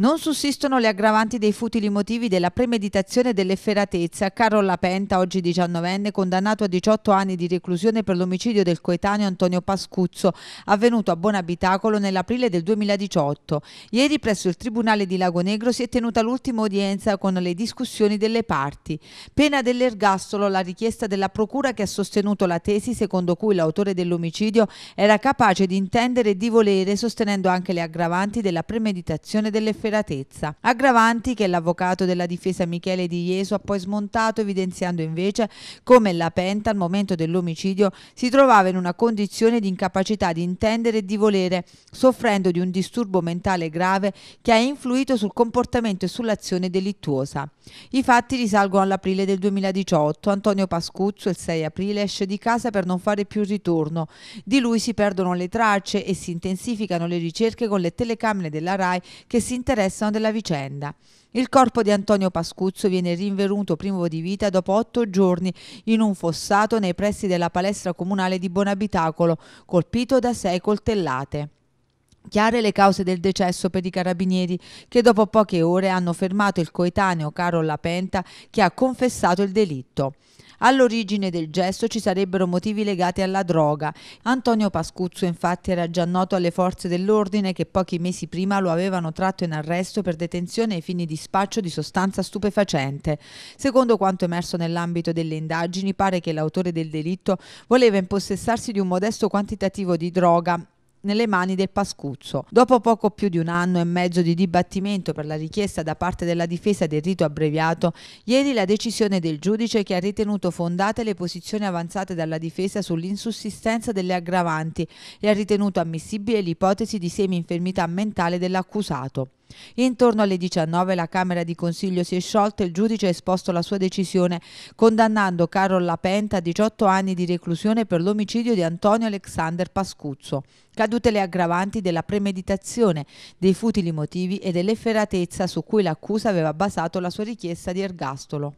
Non sussistono le aggravanti dei futili motivi della premeditazione dell'efferatezza. Carol Lapenta, oggi 19enne, condannato a 18 anni di reclusione per l'omicidio del coetaneo Antonio Pascuzzo, avvenuto a Buonabitacolo nell'aprile del 2018. Ieri presso il Tribunale di Lago Negro si è tenuta l'ultima udienza con le discussioni delle parti. Pena dell'ergastolo la richiesta della Procura che ha sostenuto la tesi secondo cui l'autore dell'omicidio era capace di intendere e di volere, sostenendo anche le aggravanti della premeditazione dell'efferatezza efferatezza. Aggravanti che l'avvocato della difesa Michele Di Jesu ha poi smontato evidenziando invece come la Penta al momento dell'omicidio si trovava in una condizione di incapacità di intendere e di volere, soffrendo di un disturbo mentale grave che ha influito sul comportamento e sull'azione delittuosa. I fatti risalgono all'aprile del 2018. Antonio Pascuzzo il 6 aprile esce di casa per non fare più ritorno. Di lui si perdono le tracce e si intensificano le ricerche con le telecamere della RAI che si interessano interessano della vicenda. Il corpo di Antonio Pascuzzo viene rinvenuto privo di vita dopo otto giorni in un fossato nei pressi della palestra comunale di Bonabitacolo, colpito da sei coltellate. Chiare le cause del decesso per i carabinieri che dopo poche ore hanno fermato il coetaneo Carol Lapenta che ha confessato il delitto. All'origine del gesto ci sarebbero motivi legati alla droga. Antonio Pascuzzo infatti era già noto alle forze dell'ordine che pochi mesi prima lo avevano tratto in arresto per detenzione ai fini di spaccio di sostanza stupefacente. Secondo quanto emerso nell'ambito delle indagini pare che l'autore del delitto voleva impossessarsi di un modesto quantitativo di droga nelle mani del Pascuzzo. Dopo poco più di un anno e mezzo di dibattimento per la richiesta da parte della difesa del rito abbreviato, ieri la decisione del giudice che ha ritenuto fondate le posizioni avanzate dalla difesa sull'insussistenza delle aggravanti e ha ritenuto ammissibile l'ipotesi di semi-infermità mentale dell'accusato. Intorno alle 19 la Camera di Consiglio si è sciolta e il giudice ha esposto la sua decisione, condannando Carol Lapenta a 18 anni di reclusione per l'omicidio di Antonio Alexander Pascuzzo, cadute le aggravanti della premeditazione, dei futili motivi e dell'efferatezza su cui l'accusa aveva basato la sua richiesta di ergastolo.